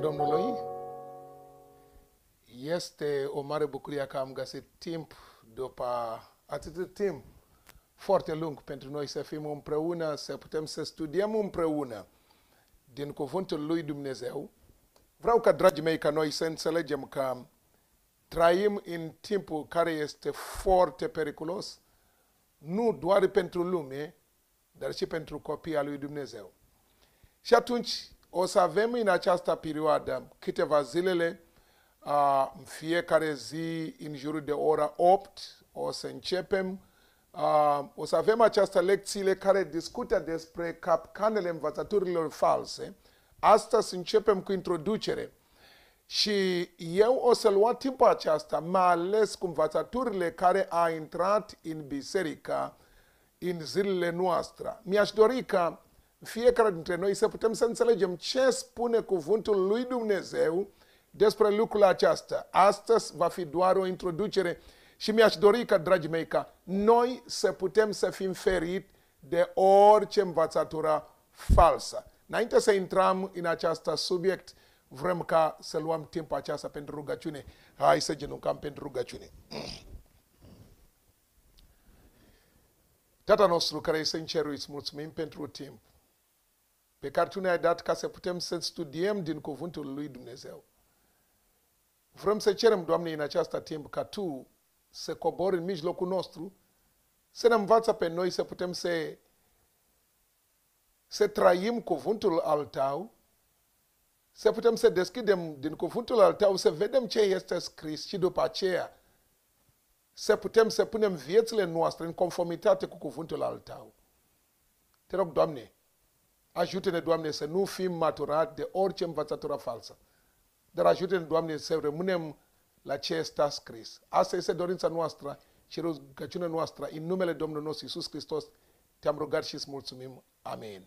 Domnului, este o mare bucurie că am găsit timp după atât timp foarte lung pentru noi să fim împreună, să putem să studiem împreună din cuvântul lui Dumnezeu. Vreau ca, dragii mei, ca noi să înțelegem că trăim în timpul care este foarte periculos, nu doar pentru lume, dar și pentru copiii lui Dumnezeu. Și atunci o să avem în această perioadă câteva zilele, în fiecare zi, în jurul de ora 8, o să începem. o să avem această lecțiile care discută despre capcanele învățăturilor false. să începem cu introducere. Și eu o să luat timpul aceasta, mai ales cu învățăturile care a intrat în Biserica în zilele noastre. Mi-aș dori ca fiecare dintre noi să putem să înțelegem ce spune cuvântul lui Dumnezeu despre lucrul acesta. Astăzi va fi doar o introducere și mi-aș dori ca, dragii mei, ca noi să putem să fim ferit de orice învățătură falsă. Înainte să intrăm în acest subiect, vrem ca să luăm timpul aceasta pentru rugăciune. Hai să genuncăm pentru rugăciune. Tata nostru care este în cerul, îți mulțumim pentru timp pe care tu ne-ai dat ca să putem să studiem din cuvântul lui Dumnezeu. Vrem să cerem, Doamne, în această timp ca Tu să cobori în mijlocul nostru, să ne învață pe noi să putem să, să trăim cuvântul al Tău, să putem să deschidem din cuvântul al Tău, să vedem ce este scris și după aceea să putem să punem viețile noastre în conformitate cu cuvântul al Tău. Te rog, Doamne, Ajută-ne, Doamne, să nu fim maturat de orice învățătură falsă. Dar ajută-ne, Doamne, să rămânem la ce este scris. Asta este dorința noastră și rugăciunea noastră. În numele Domnului nostru Isus Hristos te-am rugat și îți mulțumim. Amin.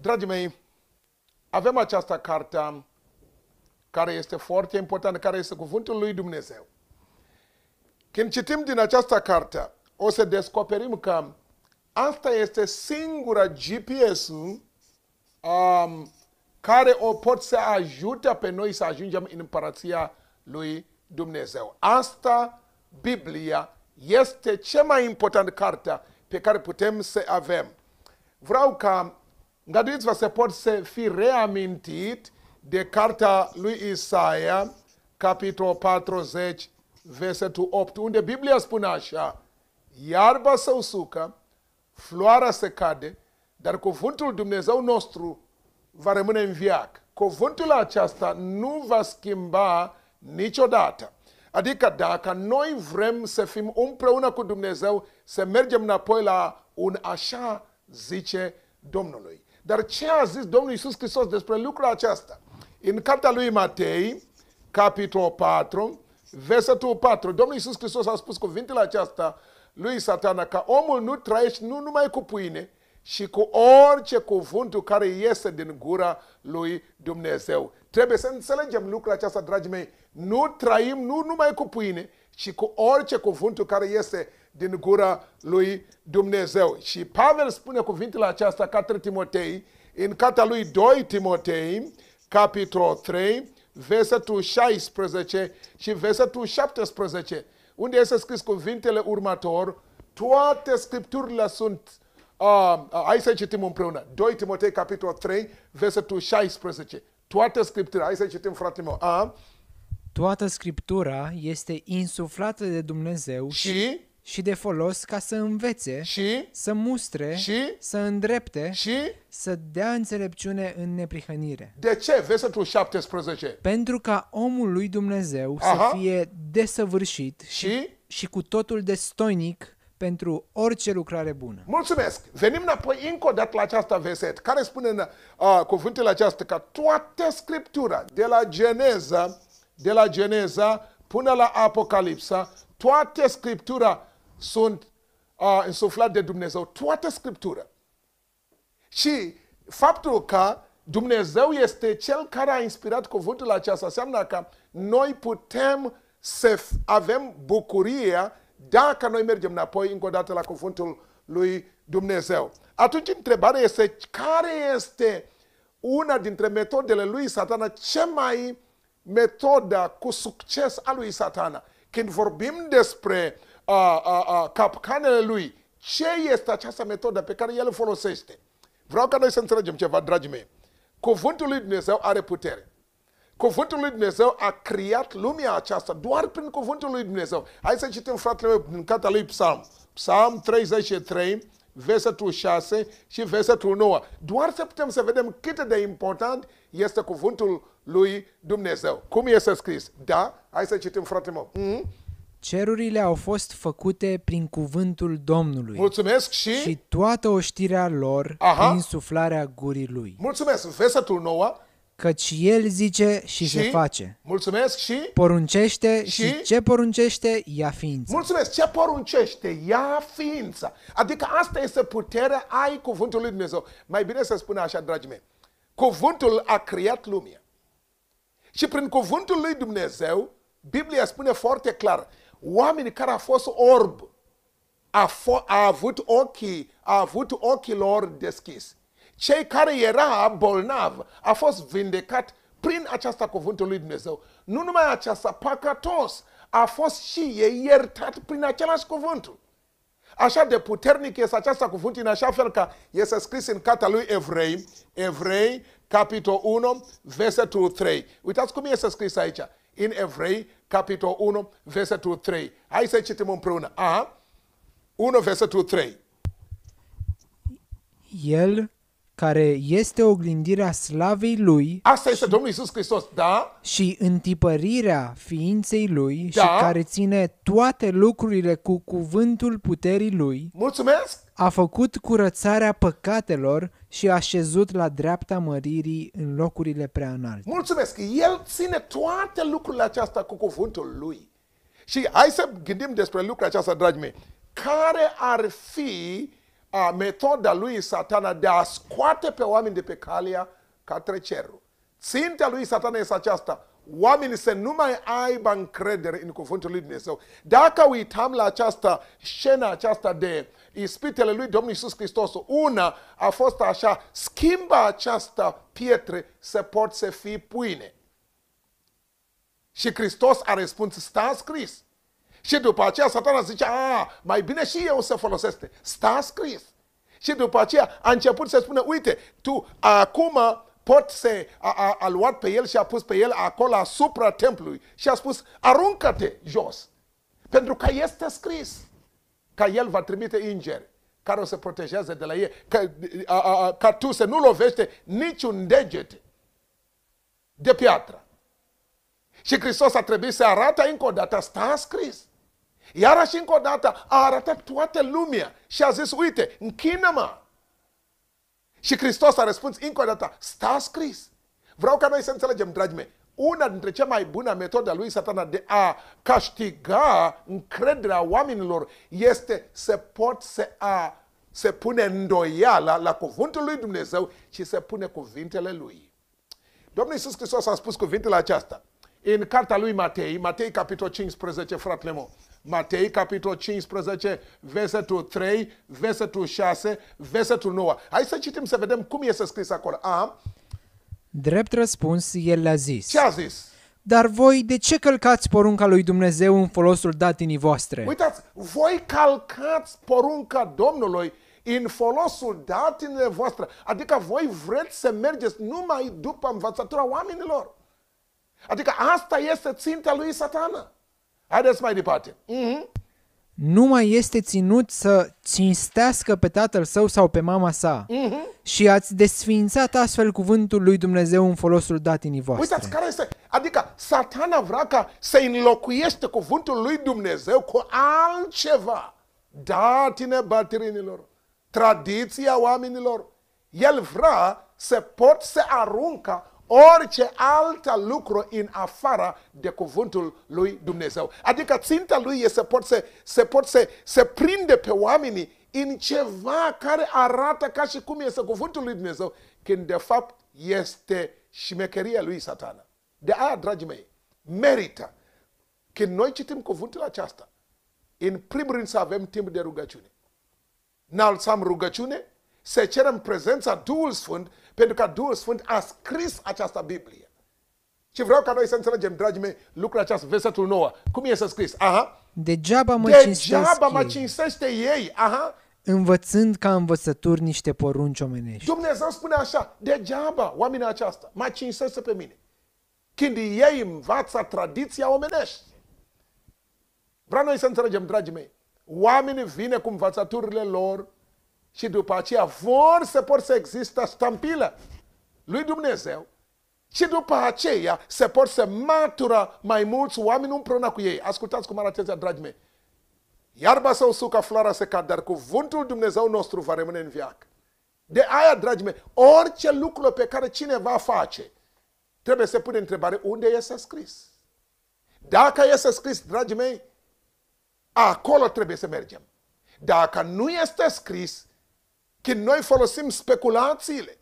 Dragii mei, avem această carte care este foarte importantă, care este cuvântul lui Dumnezeu. Când citim din această carte, o să descoperim că asta este singura GPS um, care o pot să ajute pe noi să ajungem în împărăția lui Dumnezeu. Asta, Biblia, este cea mai importantă carte pe care putem să avem. Vreau ca îngăduiți-vă să pot să fi reamintit de cartea lui Isaia, capitolul 40, versetul 8, unde Biblia spune așa, iarba se usucă, floarea se cade, dar cuvântul Dumnezeu nostru va rămâne în viac. Cuvântul acesta nu va schimba niciodată. Adică dacă noi vrem să fim împreună cu Dumnezeu, să mergem înapoi la un așa zice Domnului. Dar ce a zis Domnul Iisus Hristos despre lucrul acesta? În cartea lui Matei, capitolul 4, versetul 4, Domnul Iisus Hristos a spus cuvintele acestea lui satana ca omul nu trăiește nu numai cu pâine, și cu orice cuvântul care iese din gura lui Dumnezeu. Trebuie să înțelegem lucrul acesta, dragii mei. Nu trăim nu numai cu pâine, ci cu orice cuvântul care iese din gura lui Dumnezeu. Și Pavel spune cuvintele acestea către Timotei, în cata lui 2 Timotei, capitolul 3, versetul 16 și versetul 17 unde este scris cuvintele următor, toate scripturile sunt, uh, hai uh, să citim împreună, 2 Timotei, capitolul 3, versetul 16. Toate scripturile, hai să citim, frate meu, uh. Toată scriptura este insuflată de Dumnezeu și, și și de folos ca să învețe, și să mustre, și să îndrepte, și să dea înțelepciune în neprihănire. De ce? Versetul 17. Pentru ca omul lui Dumnezeu Aha. să fie desăvârșit și, și, și cu totul destoinic pentru orice lucrare bună. Mulțumesc! Venim înapoi încă o dată la această verset, care spune în uh, cuvântul acesta că toată Scriptura, de la Geneza, de la Geneza până la Apocalipsa, toată Scriptura sunt uh, însuflat de Dumnezeu, toată Scriptura. Și faptul că Dumnezeu este Cel care a inspirat cuvântul acesta înseamnă că noi putem să avem bucuria dacă noi mergem înapoi încă o dată la cuvântul lui Dumnezeu. Atunci întrebarea este care este una dintre metodele lui satana, cea mai metoda cu succes a lui satana. Când vorbim despre a, a, a, capcanele lui. Ce este această metodă pe care el o folosește? Vreau ca noi să înțelegem ceva, dragii mei. Cuvântul lui Dumnezeu are putere. Cuvântul lui Dumnezeu a creat lumea aceasta doar prin cuvântul lui Dumnezeu. Hai să citim, fratele meu, din cartea lui Psalm. Psalm 33, versetul 6 și versetul 9. Doar să putem să vedem cât de important este cuvântul lui Dumnezeu. Cum este scris? Da? Hai să citim, fratele meu. Mm-hmm. Cerurile au fost făcute prin cuvântul Domnului. Mulțumesc și... Și toată oștirea lor Aha. prin suflarea gurii lui. Mulțumesc. Versetul 9. Căci el zice și, și se face. Mulțumesc și... Poruncește și, și ce poruncește ia ființă. Mulțumesc. Ce poruncește ia ființă. Adică asta este puterea ai cuvântul lui Dumnezeu. Mai bine să spun așa, dragii mei. Cuvântul a creat lumea. Și prin cuvântul lui Dumnezeu, Biblia spune foarte clar, oamenii care au fost orb, a, fo- a avut ochii, a avut ochii lor deschis. Cei care era bolnav a fost vindecat prin această cuvântul lui Dumnezeu. Nu numai aceasta, păcatos a fost și ei iertat prin același cuvântul. Așa de puternic este această cuvânt, în așa fel că este scris în cartea lui Evrei, Evrei, capitolul 1, versetul 3. Uitați cum este scris aici, în Evrei, capitolul 1, versetul 3. Hai să citim împreună. A. 1, versetul 3. El care este oglindirea slavei lui. Asta este și, Domnul Isus Hristos, da? Și întipărirea ființei lui da? și care ține toate lucrurile cu cuvântul puterii lui. Mulțumesc! a făcut curățarea păcatelor și a șezut la dreapta măririi în locurile prea înalte. Mulțumesc! El ține toate lucrurile acestea cu cuvântul lui. Și hai să gândim despre lucrurile acestea, dragii mei. Care ar fi a metoda lui satana de a scoate pe oameni de pe calea către cerul? Țintea lui satana este aceasta oamenii să nu mai aibă încredere în cuvântul lui Dumnezeu. Dacă uităm la această scenă aceasta de ispitele lui Domnul Iisus Hristos, una a fost așa, schimba această pietre să pot să fii pâine. Și Hristos a răspuns, sta scris. Și după aceea satana zice, a, mai bine și eu să folosesc. Sta scris. Și după aceea a început să spună, uite, tu acum pot să a, a, a luat pe el și a pus pe el acolo asupra templului și a spus, aruncă-te jos. Pentru că este scris că el va trimite ingeri care o să protejeze de la ei, că, a, a, ca tu să nu lovește niciun deget de piatră. Și Hristos a trebuit să arate încă o dată, a scris. Iarăși încă o dată a arătat toată lumea și a zis, uite, închină-mă și Hristos a răspuns încă o dată, sta scris. Vreau ca noi să înțelegem, dragi mei, una dintre cele mai bună metodă a lui satana de a castiga încrederea oamenilor este să pot să, a, se pune îndoiala la cuvântul lui Dumnezeu și să pune cuvintele lui. Domnul Iisus Hristos a spus cuvintele aceasta în cartea lui Matei, Matei capitol 15, fratele meu. Matei, capitol 15, versetul 3, versetul 6, versetul 9. Hai să citim să vedem cum este scris acolo. A? Drept răspuns, el le-a zis. Ce a zis? Dar voi de ce călcați porunca lui Dumnezeu în folosul datinii voastre? Uitați, voi calcați porunca Domnului în folosul datinile voastre. Adică voi vreți să mergeți numai după învățătura oamenilor. Adică asta este ținta lui satana. Haideți mai departe. Mm-hmm. Nu mai este ținut să cinstească pe tatăl său sau pe mama sa. Mm-hmm. Și ați desfințat astfel cuvântul lui Dumnezeu în folosul datinii voastre. Uitați care este. Adică satana vrea ca să înlocuiește cuvântul lui Dumnezeu cu altceva. Datine bătrânilor, tradiția oamenilor. El vrea să pot să arunca orice altă lucru în afara de cuvântul lui Dumnezeu. Adică ținta lui e să pot să, să, pot să, să prinde pe oamenii în ceva care arată ca și cum este cuvântul lui Dumnezeu, când de fapt este șmecheria lui satana. De aia, dragii mei, merită când noi citim cuvântul acesta, în primul rând să avem timp de rugăciune. Ne alțam rugăciune, să cerem prezența Duhul Sfânt pentru că Duhul Sfânt a scris această Biblie. Și vreau ca noi să înțelegem, dragii mei, lucrul acesta, versetul 9. Cum e să scris? Aha. Degeaba mă Degeaba cinstesc mă cinstește ei. Aha. Învățând ca învățături niște porunci omenești. Dumnezeu spune așa, degeaba oamenii aceasta mă cinstesc pe mine. Când ei învață tradiția omenești. Vreau noi să înțelegem, dragii mei, oamenii vine cu învățăturile lor, și după aceea vor să pot să există stampilă lui Dumnezeu și după aceea se pot să matură mai mulți oameni împreună cu ei. Ascultați cum arată atenția, dragii mei. Iarba să usucă, floarea se cad, dar cuvântul Dumnezeu nostru va rămâne în viață. De aia, dragi mei, orice lucru pe care cineva face, trebuie să pune întrebare unde este scris. Dacă este scris, dragi mei, acolo trebuie să mergem. Dacă nu este scris, când noi folosim speculațiile,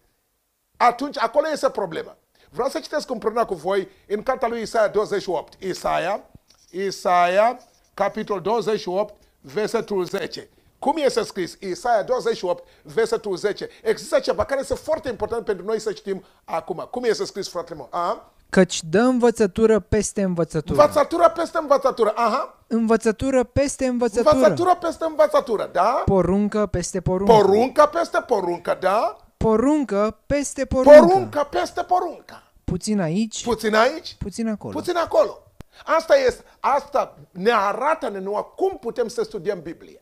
atunci acolo este problema. Vreau să citesc împreună cu voi în cartea lui Isaia 28. Isaia, Isaia, capitol 28, versetul 10. Cum este scris? Isaia 28, versetul 10. Există ceva care este foarte important pentru noi să citim acum. Cum este scris, fratele meu? A? Căci dă învățătură peste învățătură. Învățătură peste învățătură, aha. Învățătură peste învățătură. Învățătură peste învățătură, da. Poruncă peste poruncă. Poruncă peste poruncă, da. Poruncă peste poruncă. Poruncă peste poruncă. Puțin aici. Puțin aici. Puțin acolo. Puțin acolo. Asta, este, asta ne arată ne nouă cum putem să studiem Biblia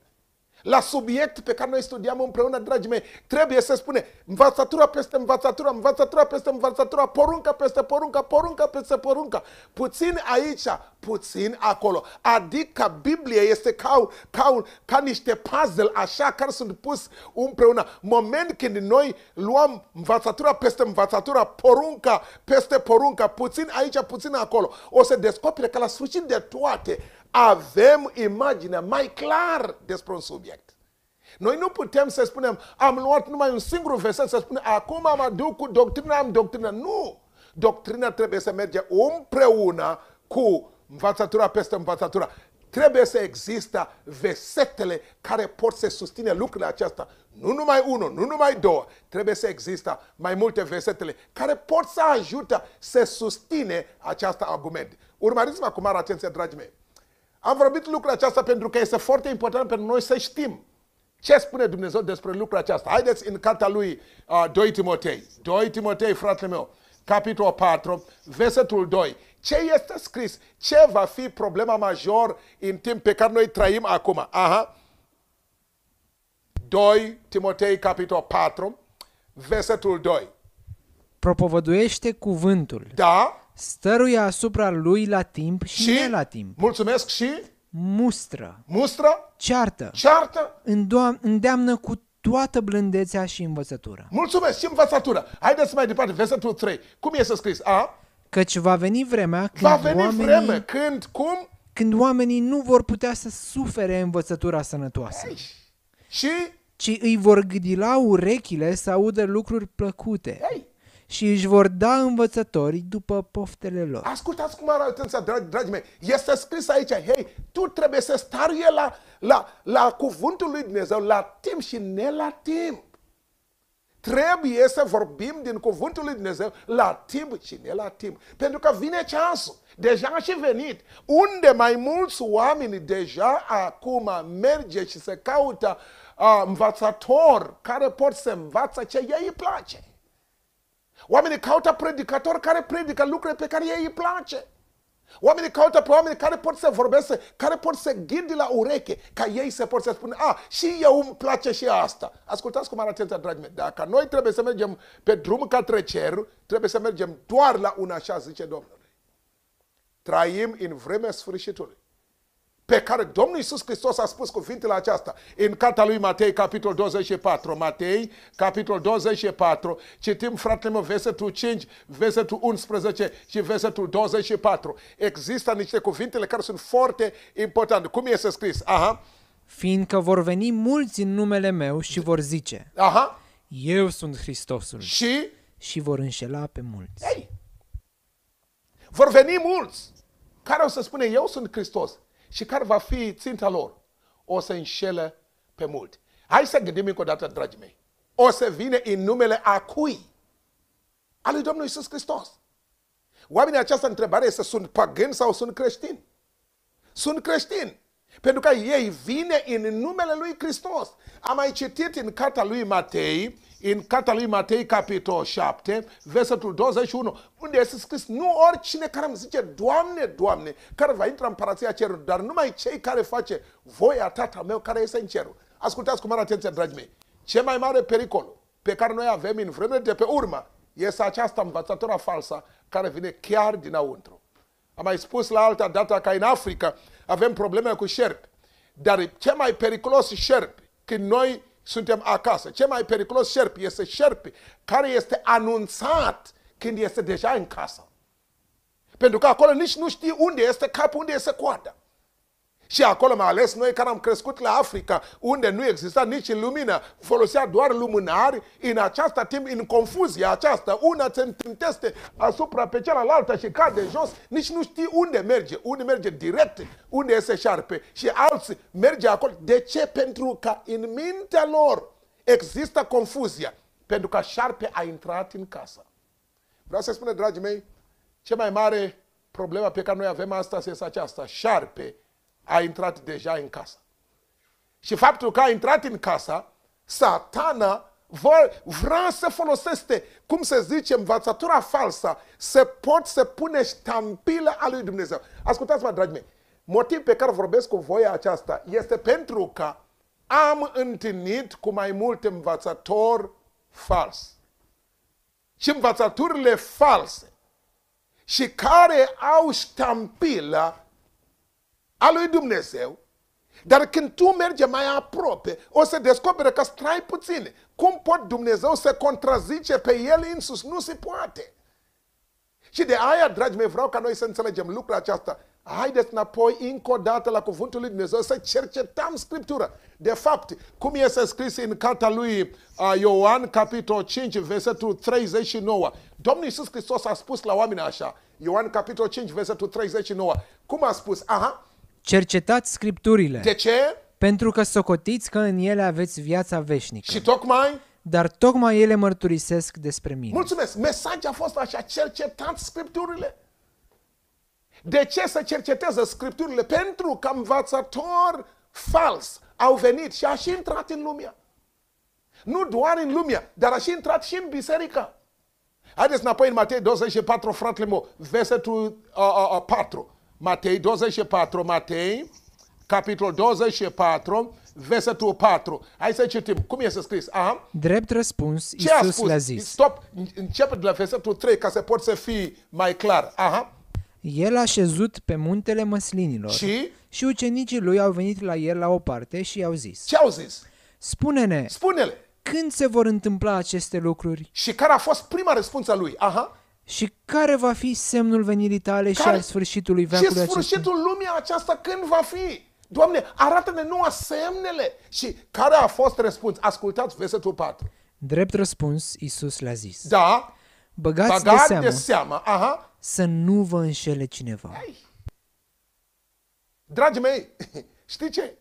la subiect pe care noi studiam împreună, dragii mei, trebuie să spune învățătura peste învățătura, învățătura peste învățătura, porunca peste porunca porunca peste porunca Puțin aici, puțin acolo. Adică Biblia este ca, ca, ca niște puzzle așa care sunt pus împreună. Moment când noi luăm învățătura peste învățătura, porunca peste porunca, puțin aici, puțin acolo, o să descopere că la sfârșit de toate avem imaginea mai clar despre un subiect. Noi nu putem să spunem, am luat numai un singur verset să spunem, acum am aduc cu doctrina, am doctrina. Nu! Doctrina trebuie să merge împreună cu învățătura peste învățătura. Trebuie să există versetele care pot să susține lucrurile acestea. Nu numai unul, nu numai două. Trebuie să există mai multe versetele care pot să ajute să susține această argument. Urmăriți-mă cu mare atenție, dragii mei. Am vorbit lucrul acesta pentru că este foarte important pentru noi să știm ce spune Dumnezeu despre lucrul acesta. Haideți în cartea lui uh, 2 Timotei. 2 Timotei, fratele meu, capitolul 4, versetul 2. Ce este scris? Ce va fi problema major în timp pe care noi trăim acum? Aha. 2 Timotei, capitolul 4, versetul 2. Propovăduiește cuvântul. Da stăruie asupra lui la timp și, și ne la timp. Mulțumesc și? Mustră. Mustră? Ceartă. Ceartă? Îndoam, îndeamnă cu toată blândețea și învățătura. Mulțumesc și învățătura. Haideți mai departe, versetul 3. Cum este scris? A? Căci va veni vremea când Va veni oamenii... vreme când, cum? Când oamenii nu vor putea să sufere învățătura sănătoasă. Ei. Și? Ci îi vor gâdila urechile să audă lucruri plăcute. Ei și își vor da învățătorii după poftele lor. Ascultați cum arată atenția, dragi, dragi mei. Este scris aici, hei, tu trebuie să staruie la, la, la cuvântul lui Dumnezeu, la timp și ne la timp. Trebuie să vorbim din cuvântul lui Dumnezeu la timp și ne la timp. Pentru că vine ceasul. Deja a și venit. Unde mai mulți oameni deja acum merge și se caută uh, învățători care pot să învață ce ei îi place. Oamenii caută predicatori care predică lucruri pe care ei îi place. Oamenii caută pe oameni care pot să vorbească, care pot să ghidi la ureche, ca ei să pot să spună, a, ah, și eu îmi place și asta. Ascultați cum arată atenția, dragii mei. Dacă noi trebuie să mergem pe drum către cer, trebuie să mergem doar la una așa, zice Domnul. Trăim în vremea sfârșitului pe care Domnul Iisus Hristos a spus cuvintele aceasta în cartea lui Matei, capitolul 24. Matei, capitolul 24, citim, fratele meu, versetul 5, versetul 11 și versetul 24. Există niște cuvintele care sunt foarte importante. Cum este scris? Aha. Fiindcă vor veni mulți în numele meu și vor zice, Aha. eu sunt Hristosul și, și vor înșela pe mulți. Ei, vor veni mulți care o să spune, eu sunt Hristos și care va fi ținta lor, o să înșele pe mult. Hai să gândim încă o dată, dragii mei. O să vină în numele a cui? A lui Domnul Iisus Hristos. Oamenii această întrebare este sunt pagâni sau sunt creștini? Sunt creștini. Pentru că ei vine în numele lui Hristos. Am mai citit în cartea lui Matei, în cartea lui Matei, capitol 7, versetul 21, unde este scris, nu oricine care îmi zice, Doamne, Doamne, care va intra în parația cerului, dar numai cei care face voia tata meu care este în cerul. Ascultați cu mare atenție, dragii mei. Ce mai mare pericol pe care noi avem în vreme de pe urmă este această învățătura falsă care vine chiar dinăuntru. Am mai spus la alta dată ca în Africa, avem probleme cu șerpi. Dar ce mai periculos șerpi când noi suntem acasă. Ce mai periculos șerpi este șerpi care este anunțat când este deja în casă. Pentru că acolo nici nu știi unde este capul, unde este coada. Și acolo mai ales noi care am crescut la Africa, unde nu exista nici lumină, folosea doar lumânari, în această timp, în confuzia aceasta, una se întâlnește asupra pe cealaltă și cade jos, nici nu știi unde merge. Unde merge direct, unde este șarpe și alții merge acolo. De ce? Pentru că în mintea lor există confuzia. Pentru că șarpe a intrat în casă. Vreau să spun, dragii mei, ce mai mare problema pe care noi avem astăzi este aceasta. Șarpe a intrat deja în casă. Și faptul că a intrat în casă, satana vrea să folosește, cum se zice, învățătura falsă, să pot să pune ștampilă a lui Dumnezeu. Ascultați-mă, dragii mei, motiv pe care vorbesc cu voi aceasta este pentru că am întâlnit cu mai multe învățători fals. Și învățăturile false și care au ștampilă a lui Dumnezeu, dar când tu mergi mai aproape, o să descoperă că strai puțin. Cum pot Dumnezeu să contrazice pe El însus? Nu se poate. Și de aia, dragi mei, vreau ca noi să înțelegem lucrul acesta. Haideți înapoi încă o dată la cuvântul lui Dumnezeu să cercetăm Scriptura. De fapt, cum este scris în cartea lui Ioan, capitol 5, versetul 39. Domnul Iisus Hristos a spus la oameni așa, Ioan, capitol 5, versetul 39. Cum a spus? Aha, Cercetați Scripturile. De ce? Pentru că socotiți că în ele aveți viața veșnică. Și tocmai? Dar tocmai ele mărturisesc despre mine. Mulțumesc! Mesajul a fost așa, cercetați Scripturile. De ce să cerceteze Scripturile? Pentru că învățători fals au venit și a și intrat în lumea. Nu doar în lumea, dar a și intrat și în biserică. Haideți înapoi în Matei 24, fratele meu, versetul uh, uh, 4. Matei 24, Matei, capitolul 24, versetul 4. Hai să citim. Cum este scris? Aha. Drept răspuns, Ce Iisus a spus? le-a zis. Stop, începe de la versetul 3 ca să pot să fii mai clar. Aha. El a șezut pe muntele măslinilor și, și ucenicii lui au venit la el la o parte și i-au zis. Ce au zis? Spune-ne. Spune-le. Când se vor întâmpla aceste lucruri? Și care a fost prima răspunsă a lui? Aha. Și care va fi semnul venirii tale care? și al sfârșitului veacului acesta? Și sfârșitul acesta? lumii aceasta când va fi? Doamne, arată-ne noua semnele! Și care a fost răspuns? Ascultați versetul 4. Drept răspuns, Iisus le-a zis. Da. Băgați, băgați de seamă, de seamă aha. să nu vă înșele cineva. Hai. Dragii mei, știi ce?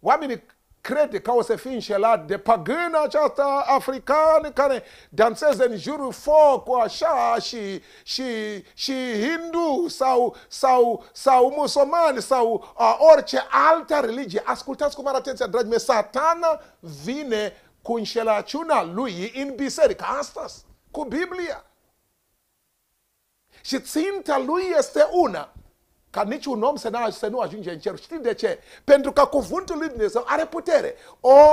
Oamenii crede că o să fie înșelat de păgâna aceasta africană care dansează în jurul focului așa și, și, și hindu sau, sau, sau musulmani sau a, orice altă religie. Ascultați cu mare atenție, dragi mei, satana vine cu înșelaciunea lui în biserică astăzi, cu Biblia. Și ținta lui este una, ca niciun om să, n să nu ajunge în cer. Știi de ce? Pentru că cuvântul lui Dumnezeu are putere.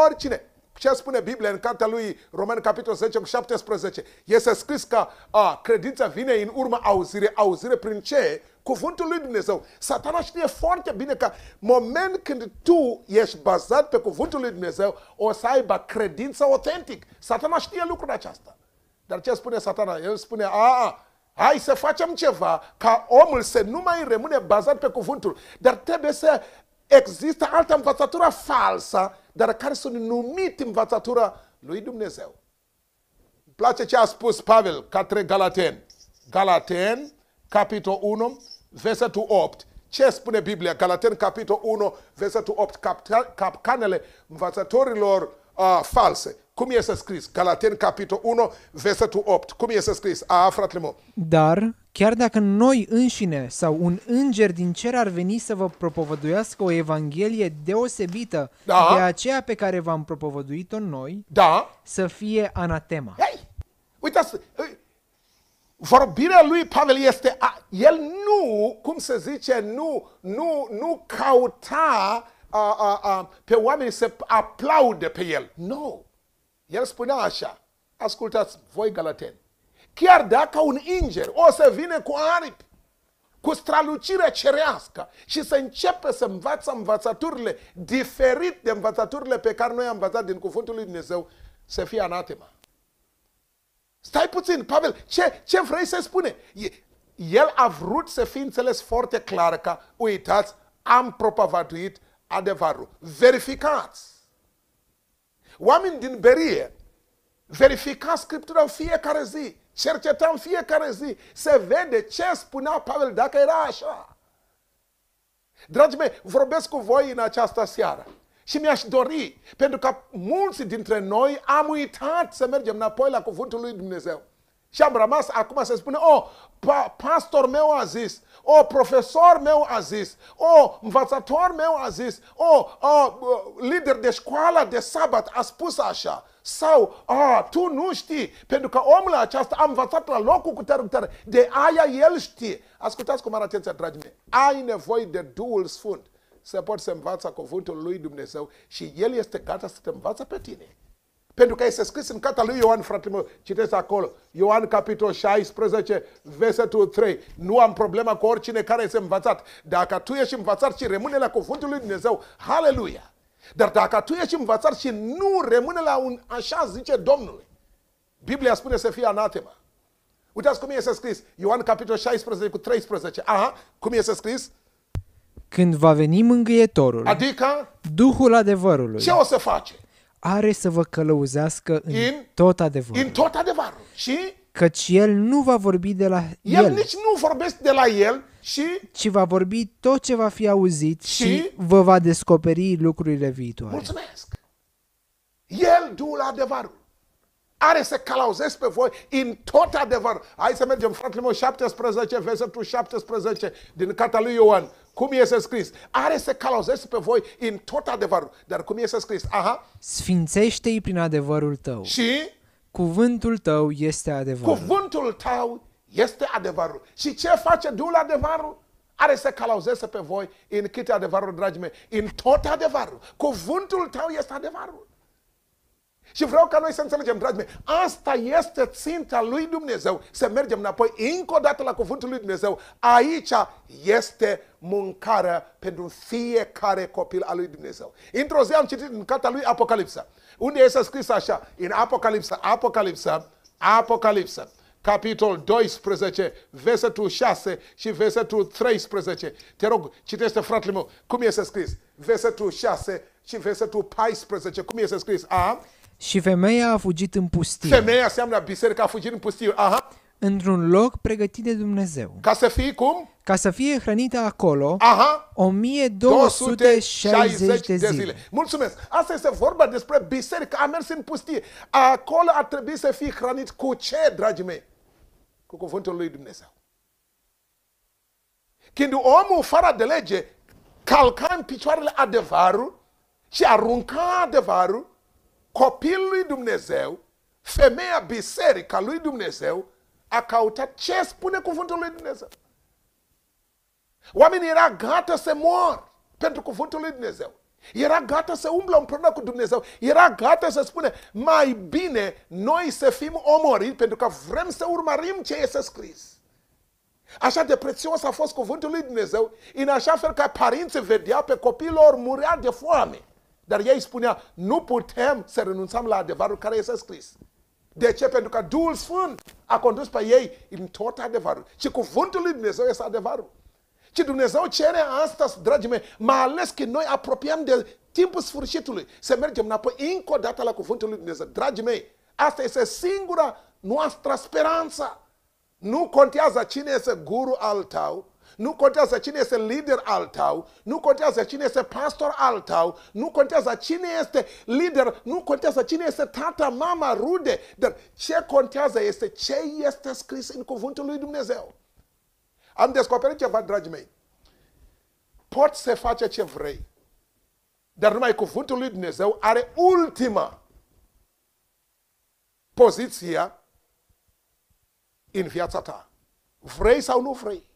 Oricine. Ce spune Biblia în cartea lui Roman, capitolul 10, 17? Este scris că a, credința vine în urma auzire. Auzire prin ce? Cuvântul lui Dumnezeu. Satana știe foarte bine că moment când tu ești bazat pe cuvântul lui Dumnezeu, o să aibă credință autentic. Satana știe lucrul acesta. Dar ce spune satana? El spune, a, Hai să facem ceva ca omul să nu mai rămâne bazat pe cuvântul. Dar trebuie să există altă învățătură falsă, dar care sunt numit învățătura lui Dumnezeu. Îmi place ce a spus Pavel către Galaten. Galaten, capitol 1, versetul 8. Ce spune Biblia? Galaten, capitol 1, versetul 8. Capcanele învățătorilor uh, false. Cum este scris? Galateni, capitolul 1, versetul 8. Cum este scris? A, fratele meu. Dar, chiar dacă noi înșine sau un înger din cer ar veni să vă propovăduiască o evanghelie deosebită da. de aceea pe care v-am propovăduit-o noi, da. să fie anatema. Hei! Uitați, ă, vorbirea lui Pavel este, a, el nu, cum se zice, nu, nu, nu cauta a, a, a, pe oameni să aplaude pe el. Nu. No. El spunea așa, ascultați voi galateni, chiar dacă un înger o să vină cu aripi, cu stralucire cerească și să începe să învață învățăturile diferit de învățăturile pe care noi am învățat din cuvântul lui Dumnezeu, să fie anatema. Stai puțin, Pavel, ce, ce vrei să spune? El a vrut să fie înțeles foarte clar că, uitați, am propovăduit adevărul. Verificați! Oameni din Berie verifica Scriptura în fiecare zi, cerceta în fiecare zi, se vede ce spunea Pavel dacă era așa. Dragii mei, vorbesc cu voi în această seară. Și mi-aș dori, pentru că mulți dintre noi am uitat să mergem înapoi la cuvântul lui Dumnezeu. Și am rămas acum să spune, oh, pa- pastor meu a zis, oh, profesor meu a zis, oh, învățător meu a zis, oh, uh, lider de școală de sabat a spus așa. Sau, oh, tu nu știi, pentru că omul acesta a învățat la locul cu tare, cu tare. De aia el știe. Ascultați cu mare atenție, dragi mei. Ai nevoie de Duhul Sfânt să poți să învață cuvântul lui Dumnezeu și El este gata să te învață pe tine. Pentru că este scris în cartea lui Ioan, fratele meu, citesc acolo, Ioan capitol 16, versetul 3. Nu am problema cu oricine care este învățat. Dacă tu ești învățat și rămâne la cuvântul lui Dumnezeu, haleluia! Dar dacă tu ești învățat și nu rămâne la un așa zice Domnul, Biblia spune să fie anatema. Uitați cum este scris. Ioan capitol 16 cu 13. Aha, cum este scris? Când va veni mângâietorul, adică Duhul adevărului, ce o să face? are să vă călăuzească în in, tot adevărul. În tot adevărul. Și căci el nu va vorbi de la el. El nici nu vorbește de la el și ci va vorbi tot ce va fi auzit și, și vă va descoperi lucrurile viitoare. Mulțumesc. El, la adevărul are să calauzesc pe voi în tot adevăr. Hai să mergem, fratele meu, 17, versetul 17 din cartea lui Ioan. Cum este scris? Are să calauzesc pe voi în tot adevărul. Dar cum este scris? Aha. Sfințește-i prin adevărul tău. Și? Cuvântul tău este adevărul. Cuvântul tău este adevărul. Și ce face Duhul adevărul? Are să calauzeze pe voi în câte adevărul, dragii mei, în tot adevărul. Cuvântul tău este adevărul. Și vreau ca noi să înțelegem, dragi mei, asta este ținta lui Dumnezeu, să mergem înapoi încă o dată la cuvântul lui Dumnezeu. Aici este mâncarea pentru fiecare copil al lui Dumnezeu. Într-o zi am citit în cartea lui Apocalipsa, unde este scris așa, în Apocalipsa, Apocalipsa, Apocalipsa, capitol 12, versetul 6 și versetul 13. Te rog, citește fratele meu, cum este scris? Versetul 6 și versetul 14, cum este scris? A? Și femeia a fugit în pustie. Femeia înseamnă biserica a fugit în pustie. Aha. Într-un loc pregătit de Dumnezeu. Ca să fie cum? Ca să fie hrănită acolo Aha. 1260 de zile. de zile. Mulțumesc! Asta este vorba despre biserică. A mers în pustie. Acolo ar trebui să fie hrănit cu ce, dragii mei? Cu cuvântul lui Dumnezeu. Când omul fără de lege calca în picioarele adevărul și arunca adevărul, copil lui Dumnezeu, femeia biserica lui Dumnezeu, a căutat ce spune cuvântul lui Dumnezeu. Oamenii era gata să mor pentru cuvântul lui Dumnezeu. Era gata să umblă împreună cu Dumnezeu. Era gata să spune, mai bine noi să fim omoriți pentru că vrem să urmărim ce este scris. Așa de prețios a fost cuvântul lui Dumnezeu, în așa fel că părinții vedea pe copiilor murea de foame. Dar ei spunea, nu putem să renunțăm la adevărul care este scris. De ce? Pentru că Duhul Sfânt a condus pe ei în tot adevărul. Și cuvântul lui Dumnezeu este adevărul. Și Dumnezeu cere astăzi, dragii mei, mai ales că noi apropiem de timpul sfârșitului, să mergem înapoi încă o dată la cuvântul lui Dumnezeu. Dragii mei, asta este singura noastră speranță. Nu contează cine este guru al tău, nu contează cine este lider al tău, nu contează cine este pastor al tău, nu contează cine este lider, nu contează cine este tata, mama, rude, dar ce contează este ce este scris în cuvântul lui Dumnezeu. Am descoperit ceva, dragi mei. Poți să faci ce vrei, dar numai cuvântul lui Dumnezeu are ultima poziția în viața ta. Vrei sau nu vrei?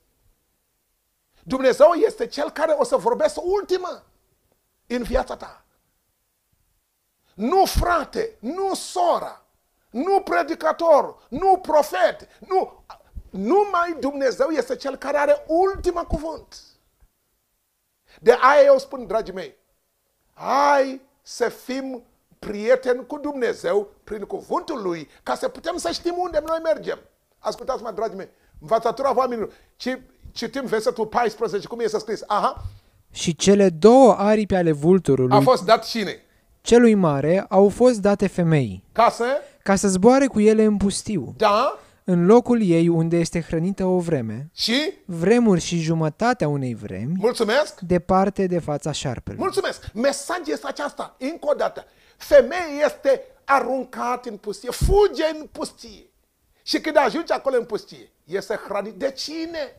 Dumnezeu este cel care o să vorbească ultima în viața ta. Nu frate, nu sora, nu predicator, nu profet, nu. Numai Dumnezeu este cel care are ultima cuvânt. De aia eu spun, dragii mei, hai să fim prieteni cu Dumnezeu prin cuvântul Lui, ca să putem să știm unde noi mergem. Ascultați-mă, dragii mei, învățătura oamenilor, ci citim versetul 14, cum este scris. Aha. Și cele două aripi ale vulturului... A fost dat cine? Celui mare au fost date femei. Ca să? Ca să zboare cu ele în pustiu. Da? În locul ei unde este hrănită o vreme. Și? Vremuri și jumătatea unei vremi. Mulțumesc! Departe de fața șarpelui. Mulțumesc! Mesajul este aceasta, încă o dată. Femeia este aruncată în pustie, fuge în pustie. Și când ajunge acolo în pustie, este hrănit de cine?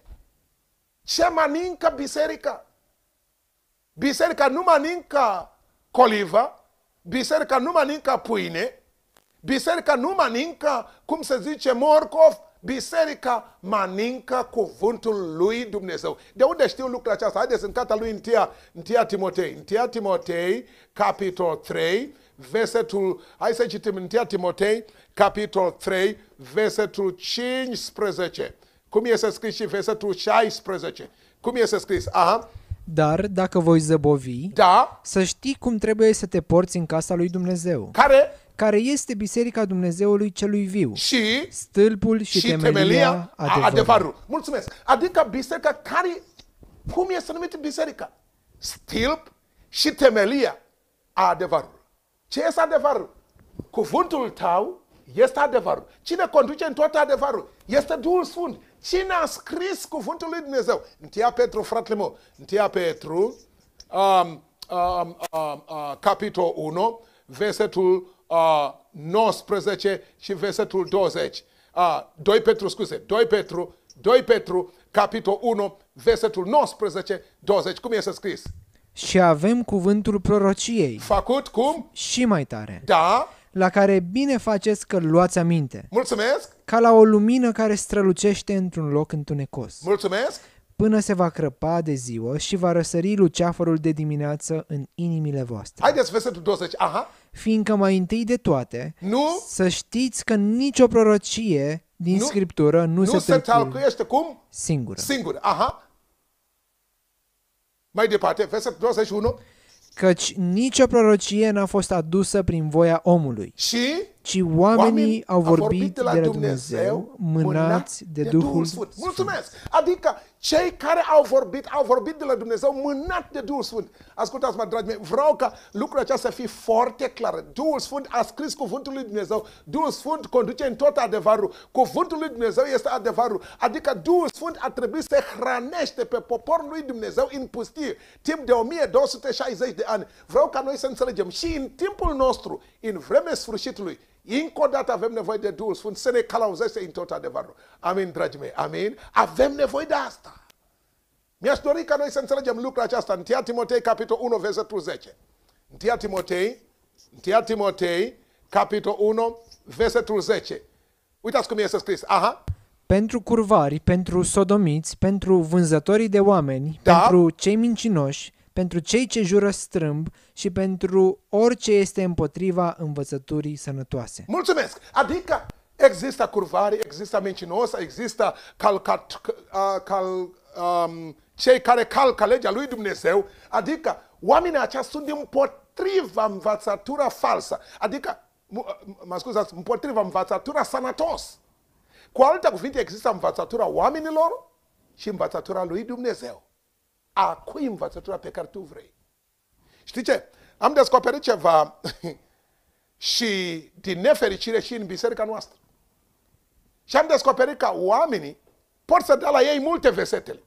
ce mănâncă biserica. Biserica nu mănâncă coliva, biserica nu mănâncă pâine, biserica nu mănâncă, cum se zice, morcov, biserica mănâncă cuvântul lui Dumnezeu. De unde știu lucrul acesta? Haideți în cartea lui întia, întia Timotei. întia Timotei, capitol 3, versetul, hai să citim întia Timotei, capitol 3, versetul 15. Cum este scris și versetul 16. Cum este scris? Aha. Dar dacă voi zăbovi, da. să știi cum trebuie să te porți în casa lui Dumnezeu. Care? Care este biserica Dumnezeului celui viu. Și? Stâlpul și, și temelia, temelia adevărul. adevărul. Mulțumesc. Adică biserica care, cum este numită biserica? Stâlp și temelia a adevărului. Ce este adevărul? Cuvântul tău este adevărul. Cine conduce în tot adevărul? Este Duhul Sfânt. Cine a scris cuvântul lui Dumnezeu? Întia Petru, fratele meu, întia Petru, um, um, um, uh, capitolul 1, versetul uh, 19 și versetul 20. Uh, 2 Petru, scuze, 2 Petru, 2 Petru, capitolul 1, versetul 19, 20. Cum este scris? Și avem cuvântul prorociei. Făcut cum? Și mai tare. Da, la care bine faceți că luați aminte. Mulțumesc! Ca la o lumină care strălucește într-un loc întunecos. Mulțumesc! Până se va crăpa de ziua și va răsări luceafărul de dimineață în inimile voastre. Haideți versetul 20, aha! Fiindcă mai întâi de toate, nu? să știți că nicio prorocie din nu, Scriptură nu, nu se, se tălcuiește cum? Singură. Singură, aha! Mai departe, versetul 21 căci nicio prorocie n-a fost adusă prin voia omului, și ci oamenii, oamenii au vorbit, vorbit de la Dumnezeu, Dumnezeu mânați de de Duhul Sfânt. Sfânt. Mulțumesc! Adică cei care au vorbit, au vorbit de la Dumnezeu mânat de Duhul Sfânt. Ascultați-mă, dragii mei, vreau ca lucrul acesta să fie foarte clar. Duhul Sfânt a scris cuvântul lui Dumnezeu. Duhul Sfânt conduce în tot adevărul. Cuvântul lui Dumnezeu este adevărul. Adică Duhul Sfânt a trebuit să hrănește pe poporul lui Dumnezeu în pustie, timp de 1260 de ani. Vreau ca noi să înțelegem și în timpul nostru, în vremea sfârșitului, încă o dată avem nevoie de Duhul Sfânt să ne calauzeze în tot adevărul. Amin, dragii mei, amin. Avem nevoie de asta. Mi-aș dori ca noi să înțelegem lucrul acesta. în Tia Timotei, capitol 1, versetul 10. În Tia Timotei, în Tia Timotei, capitol 1, versetul 10. Uitați cum este scris. Aha. Pentru curvari, pentru sodomiți, pentru vânzătorii de oameni, da. pentru cei mincinoși, pentru cei ce jură strâmb și pentru orice este împotriva învățăturii sănătoase. Mulțumesc! Adică există curvare, există mincinosă, există calcat, cal, cal, um, cei care calcă legea lui Dumnezeu, adică oamenii aceia sunt împotriva învățătura falsă, adică, mă scuzați, împotriva învățătura sănătos. Cu alte cuvinte, există învățătura oamenilor și învățătura lui Dumnezeu acui învățătura pe care tu vrei. Știi ce? Am descoperit ceva și din nefericire și în biserica noastră. Și am descoperit că oamenii pot să dea la ei multe vesetele.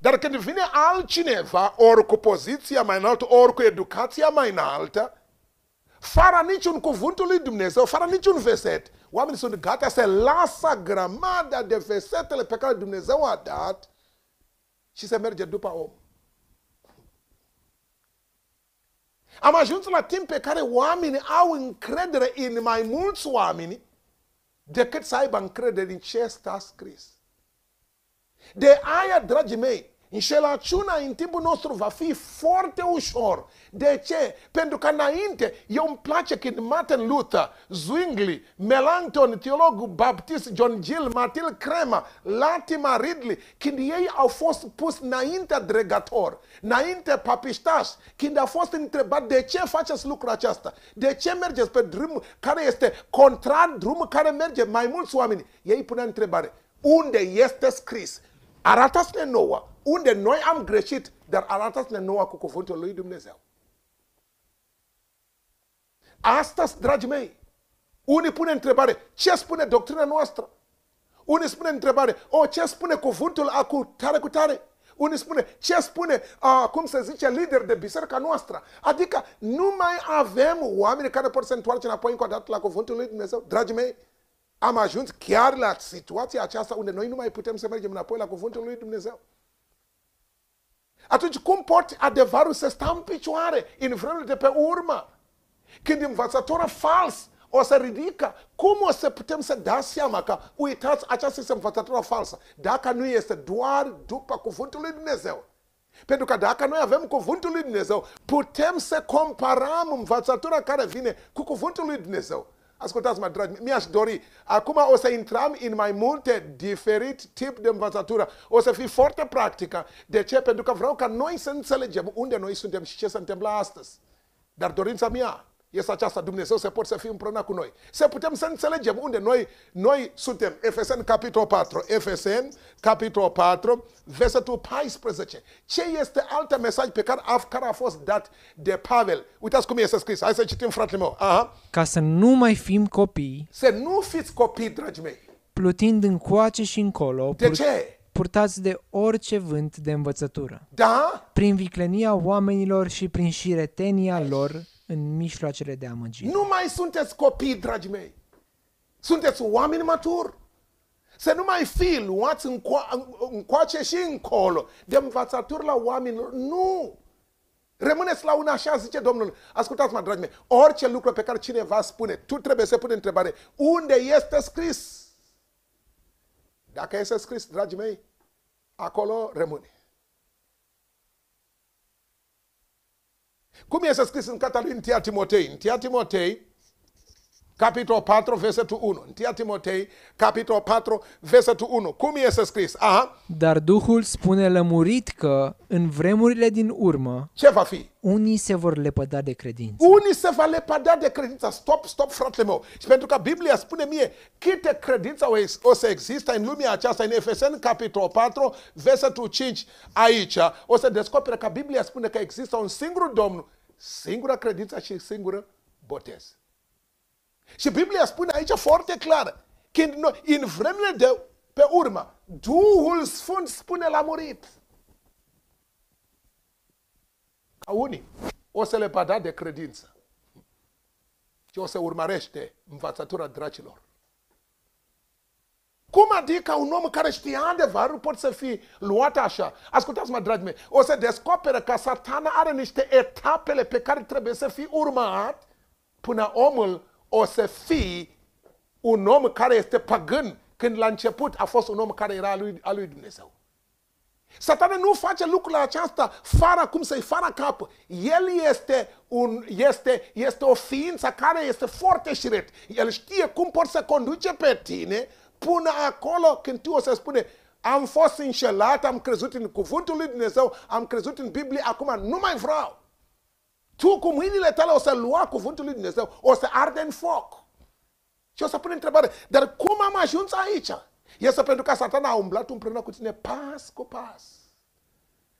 Dar când vine altcineva, ori cu poziția mai înaltă, ori cu educația mai înaltă, fără niciun cuvântul lui Dumnezeu, fără niciun verset, oamenii sunt gata să lasă grămada de vesetele pe care Dumnezeu a dat și se merge după om. Am ajuns la timp pe care oamenii au încredere în mai mulți oameni decât să aibă încredere în ce este scris. De aia, dragii mei, Înșelăciunea în timpul nostru va fi foarte ușor. De ce? Pentru că înainte, eu îmi place când Martin Luther, Zwingli, Melanchthon, teologul baptist John Gill, Matil Crema, Latima Ridley, când ei au fost pus înaintea dregător, înainte papiștaș, când a fost întrebat de ce faceți lucrul acesta, de ce mergeți pe drum care este contrar drumul care merge mai mulți oameni, ei punea întrebare, unde este scris? arată ne nouă unde noi am greșit, dar arată ne nouă cu cuvântul lui Dumnezeu. Astăzi, dragi mei, unii pune întrebare, ce spune doctrina noastră? Unii spune întrebare, o, oh, ce spune cuvântul acu tare cu tare? Unii spune, ce spune, a, cum se zice, lider de biserica noastră? Adică nu mai avem oameni care pot să întoarce înapoi încă o dată la cuvântul lui Dumnezeu. Dragii mei, am ajuns chiar la situația aceasta unde noi nu mai putem să mergem înapoi la cuvântul lui Dumnezeu. Atunci cum pot adevărul să stea în picioare în vreunul de pe urmă? Când învățătorul fals o să ridică, cum o să putem să da seama că uitați, aceasta este învățătura falsă, dacă nu este doar după cuvântul lui Dumnezeu? Pentru că dacă noi avem cuvântul lui Dumnezeu, putem să comparăm învățătura care vine cu cuvântul lui Dumnezeu. Ascultați-mă, dragi, mi-aș dori. Acum o să intrăm în mai multe diferit tip de învățătură. O să fie foarte practică. De ce? Pentru că vreau ca noi să înțelegem unde noi suntem și ce se întâmplă astăzi. Dar dorința mea este aceasta, Dumnezeu se poate să fie împreună cu noi. Să putem să înțelegem unde noi, noi suntem. FSN capitolul 4. FSN capitolul 4, versetul 14. Ce este alt mesaj pe care a, care a fost dat de Pavel? Uitați cum este scris. Hai să citim, fratele meu. Aha. Ca să nu mai fim copii. Să nu fiți copii, dragii mei. Plutind încoace și încolo. De ce? purtați de orice vânt de învățătură. Da? Prin viclenia oamenilor și prin șiretenia lor, în mijloacele de amăgire. Nu mai sunteți copii, dragii mei. Sunteți oameni maturi. Să nu mai fi luați în încoace și încolo de învățături la oamenilor. Nu! Rămâneți la una așa, zice Domnul. Ascultați-mă, dragii mei, orice lucru pe care cineva spune, tu trebuie să pune întrebare. Unde este scris? Dacă este scris, dragii mei, acolo rămâne. Combien s'inscrivent en Catalogne, Tia Timothée Tia Timothée, capitolul 4, versetul 1. Tia Timotei, capitolul 4, versetul 1. Cum este scris? Aha. Dar Duhul spune lămurit că în vremurile din urmă ce va fi? Unii se vor lepăda de credință. Unii se va lepăda de credință. Stop, stop, fratele meu. Și pentru că Biblia spune mie câte credință o să există în lumea aceasta, în Efeseni, capitolul 4, versetul 5, aici, o să descopere că Biblia spune că există un singur Domn, singura credință și singură botez. Și Biblia spune aici foarte clar, când noi, în vremele de pe urmă, Duhul Sfânt spune la murit. Ca unii o să le pada de credință și o să urmărește învățătura dracilor. Cum adică un om care știa adevărul pot să fie luat așa? Ascultați-mă, dragi mei, o să descoperă că satana are niște etapele pe care trebuie să fie urmat până omul o să fii un om care este păgân, când la început a fost un om care era al lui, al lui Dumnezeu. Satana nu face lucrul acesta fara cum să-i fara cap. El este, un, este, este o ființă care este foarte șiret. El știe cum poți să conduce pe tine până acolo când tu o să spune am fost înșelat, am crezut în cuvântul lui Dumnezeu, am crezut în Biblie, acum nu mai vreau. Tu, cu mâinile tale, o să lua cuvântul lui Dumnezeu, o să arde în foc. Și o să pune întrebare, dar cum am ajuns aici? Este pentru că satan a umblat împreună cu tine pas cu pas.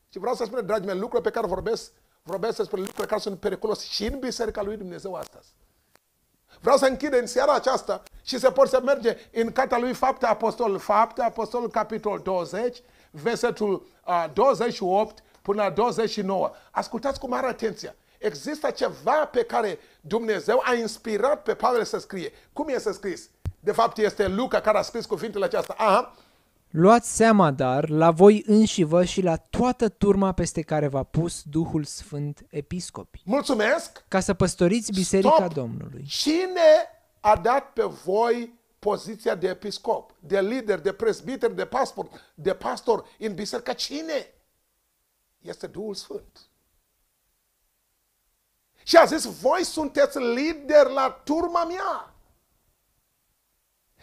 Și vreau să spun, dragii mei, lucruri pe care vorbesc, vorbesc despre lucruri care sunt periculos. și în biserica lui Dumnezeu astăzi. Vreau să închid în seara aceasta și să pot să merge în cartea lui Fapte Apostol, Fapte Apostol, capitol 20, versetul 28 până la 29. Ascultați cu mare atenție. Există ceva pe care Dumnezeu a inspirat pe Pavel să scrie. Cum e să scris? De fapt, este Luca care a scris cuvintele acestea. Aha. Luați seama, dar, la voi înși vă și la toată turma peste care v-a pus Duhul Sfânt episcopi. Mulțumesc! Ca să păstoriți Biserica Stop. Domnului. Cine a dat pe voi poziția de episcop, de lider, de presbiter, de pastor, de pastor în biserică? Cine? Este Duhul Sfânt. Și a zis, voi sunteți lideri la turma mea.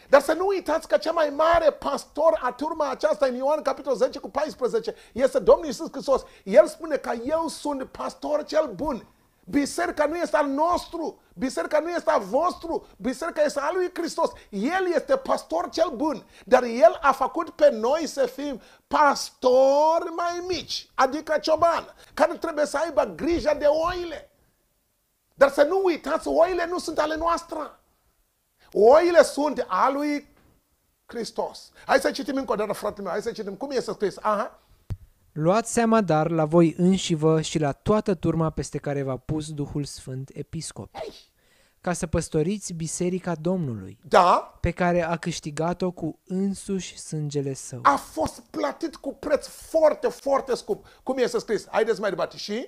Dar să nu uitați că cea mai mare pastor a turma aceasta în Ioan capitolul 10 cu 14 este Domnul Iisus Hristos. El spune că eu sunt pastor cel bun. Biserica nu este al nostru, biserica nu este al vostru, biserica este al lui Hristos. El este pastor cel bun, dar El a făcut pe noi să fim pastori mai mici, adică cioban, care trebuie să aibă grijă de oile. Dar să nu uitați, oile nu sunt ale noastre. Oile sunt a lui Hristos. Hai să citim încă o dată, fratele meu, hai să citim cum este scris. Aha. Luați seama dar la voi înși vă și la toată turma peste care v-a pus Duhul Sfânt episcop. Hey! Ca să păstoriți biserica Domnului, da? pe care a câștigat-o cu însuși sângele său. A fost plătit cu preț foarte, foarte scump. Cum este scris? Haideți mai departe. Și?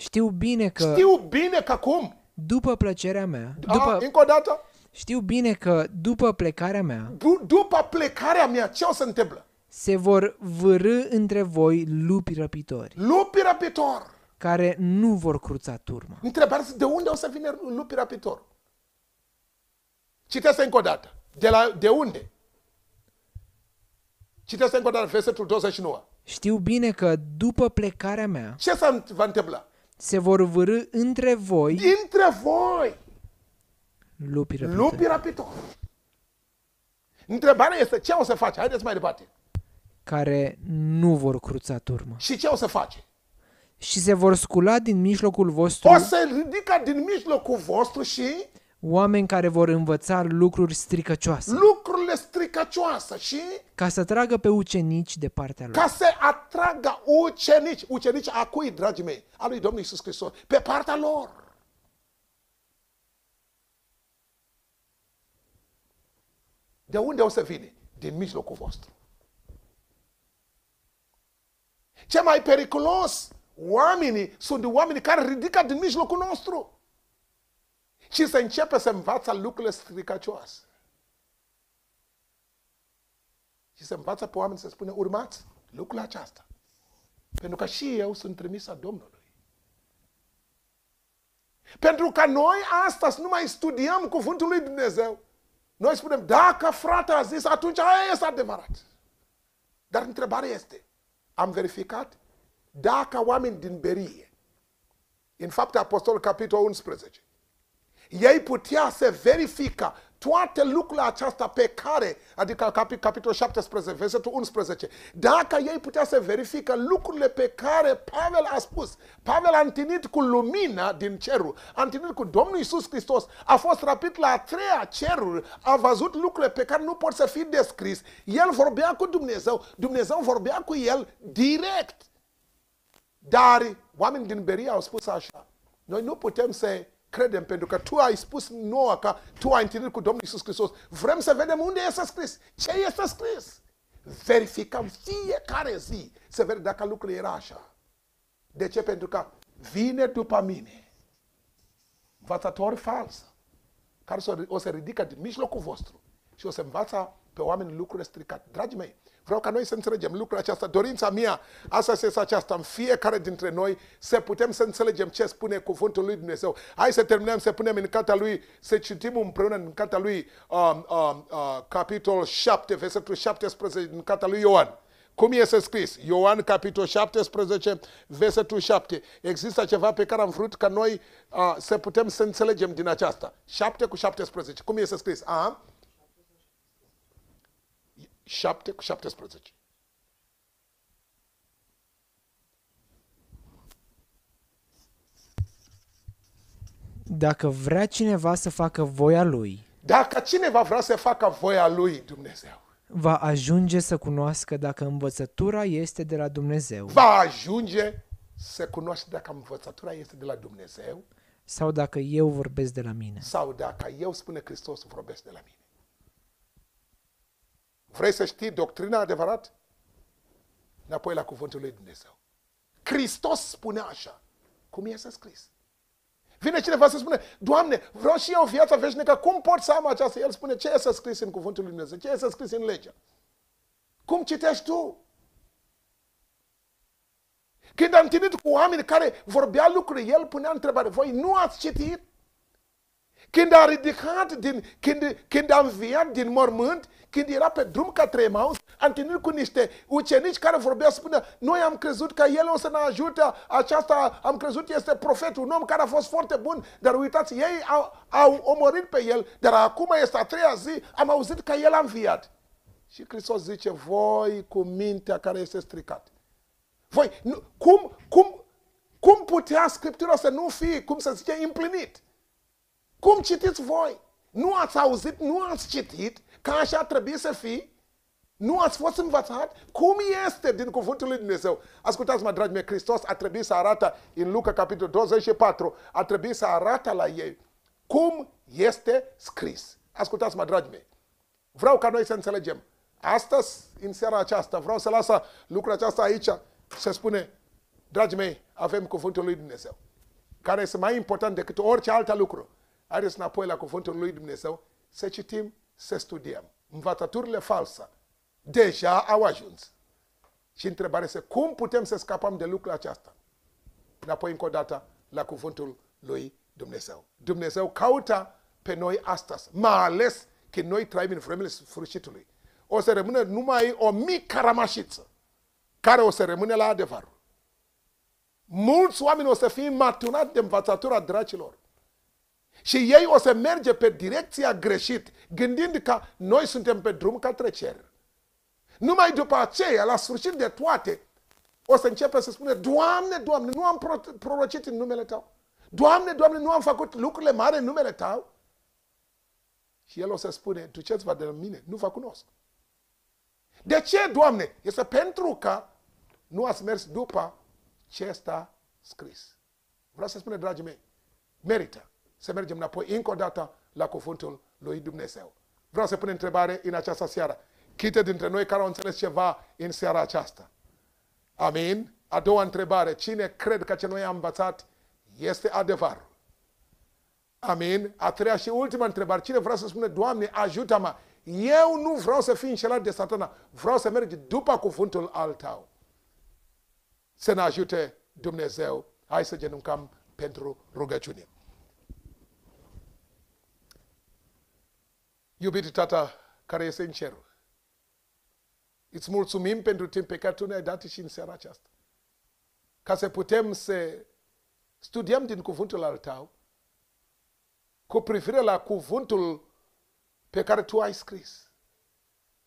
Știu bine că... Știu bine că cum? După plăcerea mea... Da, după, A, încă o dată? Știu bine că după plecarea mea... Du- după plecarea mea, ce o să întâmplă? Se vor vârâ între voi lupi răpitori. Lupi răpitori! Care nu vor cruța turma. Întrebați de unde o să vină lupi răpitori? Citesc încă o dată. De, la, de unde? Citesc încă o dată versetul 29. Știu bine că după plecarea mea... Ce se va întâmpla? se vor vârâ între voi dintre voi lupi răpitori. Lupi răpitori. Întrebarea este ce o să faci? Haideți mai departe. Care nu vor cruța turma. Și ce o să faci? Și se vor scula din mijlocul vostru. O să ridica din mijlocul vostru și oameni care vor învăța lucruri stricăcioase. Lucrurile stricăcioase și... Ca să tragă pe ucenici de partea lor. Ca să atragă ucenici. Ucenici a cui, dragii mei? A lui Domnul Isus Hristos. Pe partea lor. De unde o să vine? Din mijlocul vostru. Ce mai periculos, oamenii sunt oamenii care ridică din mijlocul nostru și să începe să învață lucrurile stricăcioase. Și să învață pe oameni să spună, urmați lucrul acesta. Pentru că și eu sunt trimis a Domnului. Pentru că noi astăzi nu mai studiem cuvântul lui Dumnezeu. Noi spunem, dacă frate a zis, atunci aia este adevărat. Dar întrebarea este, am verificat dacă oameni din Berie, în fapte apostol capitolul 11, ei putea să verifica toate lucrurile aceasta pe care, adică cap, capitolul 17, versetul 11, dacă ei putea să verifică lucrurile pe care Pavel a spus, Pavel a întâlnit cu lumina din cerul, a întâlnit cu Domnul Isus Hristos, a fost rapid la a treia cerul, a văzut lucrurile pe care nu pot să fie descris, el vorbea cu Dumnezeu, Dumnezeu vorbea cu el direct. Dar oamenii din Beria au spus așa, noi nu putem să credem, pentru că Tu ai spus nouă că Tu ai întâlnit cu Domnul Isus Hristos. Vrem să vedem unde este scris, ce este scris. Verificăm fiecare zi să vedem dacă lucrurile era așa. De ce? Pentru că vine după mine învățători fals care o să ridică din mijlocul vostru și o să învață pe oameni lucruri stricate. Dragii mei, Vreau ca noi să înțelegem lucrul acesta. Dorința mea, asta este aceasta, în fiecare dintre noi, să putem să înțelegem ce spune cuvântul lui Dumnezeu. Hai să terminăm, să punem în cartea lui, să citim împreună în cartea lui, uh, uh, uh, capitolul 7, versetul 17, din cartea lui Ioan. Cum este scris? Ioan, capitol 17, versetul 7. Există ceva pe care am vrut ca noi uh, să putem să înțelegem din aceasta. 7 cu 17. Cum este scris? Aha. 7 cu 17. Dacă vrea cineva să facă voia lui, dacă cineva vrea să facă voia lui Dumnezeu, va ajunge să cunoască dacă învățătura este de la Dumnezeu. Va ajunge să cunoască dacă învățătura este de la Dumnezeu. Sau dacă eu vorbesc de la mine. Sau dacă eu, spune Hristos, vorbesc de la mine. Vrei să știi doctrina adevărat? Înapoi la cuvântul lui Dumnezeu. Hristos spune așa, cum este scris. Vine cineva să spune, Doamne, vreau și eu viața veșnică, cum pot să am aceasta? El spune, ce este scris în cuvântul lui Dumnezeu? Ce este scris în legea? Cum citești tu? Când am întâlnit cu oameni care vorbea lucruri, el punea întrebare, voi nu ați citit? când a ridicat din, când, când a înviat din mormânt, când era pe drum către Emaus, a întâlnit cu niște ucenici care vorbeau, spune, noi am crezut că el o să ne ajute, aceasta am crezut este profetul, un om care a fost foarte bun, dar uitați, ei au, au omorât pe el, dar acum este a treia zi, am auzit că el a înviat. Și Hristos zice, voi cu mintea care este stricat. Voi, nu, cum, cum, cum putea Scriptura să nu fie, cum să zice, împlinit? Cum citiți voi? Nu ați auzit, nu ați citit că așa trebuie să fie? Nu ați fost învățat? Cum este din cuvântul lui Dumnezeu? Ascultați-mă, dragi mei, Hristos a trebuit să arată în Luca capitolul 24, a trebuit să arată la ei cum este scris. Ascultați-mă, dragi mei, vreau ca noi să înțelegem. Astăzi, în seara aceasta, vreau să lasă lucrul acesta aici se spune, dragi mei, avem cuvântul lui Dumnezeu, care este mai important decât orice alt lucru ares înapoi la cuvântul lui Dumnezeu, să citim, să studiem. Învățăturile false deja au ajuns. Și întrebarea este cum putem să scapăm de lucrul acesta? Înapoi încă o dată la cuvântul lui Dumnezeu. Dumnezeu caută pe noi astăzi, mai ales că noi trăim în vremele sfârșitului. O să rămână numai o mică rămașiță care o să rămâne la adevărul. Mulți oameni o să fie maturat de învățătura dracilor. Și ei o să merge pe direcția greșit, gândind că noi suntem pe drum către cer. Numai după aceea, la sfârșit de toate, o să începe să spune, Doamne, Doamne, nu am pro- prorocit în numele Tău. Doamne, Doamne, nu am făcut lucrurile mari în numele Tău. Și El o să spune, duceți-vă de la mine, nu vă cunosc. De ce, Doamne? Este pentru că nu ați mers după ce este scris. Vreau să spune, dragii mei, merită să mergem înapoi încă o dată la cuvântul lui Dumnezeu. Vreau să pun întrebare în această seară. Câte dintre noi care au înțeles ceva în seara aceasta? Amin? A doua întrebare. Cine cred că ce noi am învățat este adevărul? Amin? A treia și ultima întrebare. Cine vrea să spune, Doamne, ajută-mă! Eu nu vreau să fiu înșelat de satana. Vreau să merg după cuvântul al tău. Să ne ajute Dumnezeu. Hai să genuncăm pentru rugăciune. iubitul Tată care este în cer, îți mulțumim pentru timp pe care Tu ne-ai dat și în seara aceasta. Ca să putem să studiem din cuvântul al Tău cu privire la cuvântul pe care Tu ai scris.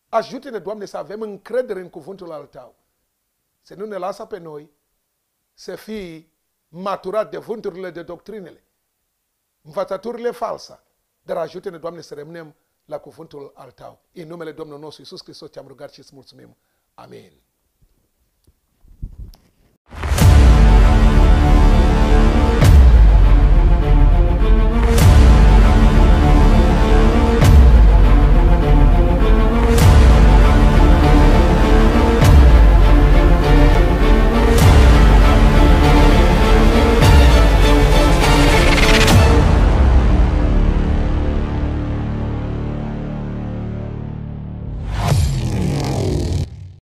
Ajută-ne, Doamne, să avem încredere în cuvântul al Tău. Să nu ne lasă pe noi să fii maturat de vânturile de doctrinele, învățăturile false, dar ajută-ne, Doamne, să rămânem la cuvântul al tău. În numele Domnului nostru Isus Hristos te-am rugat și îți mulțumim. Amin.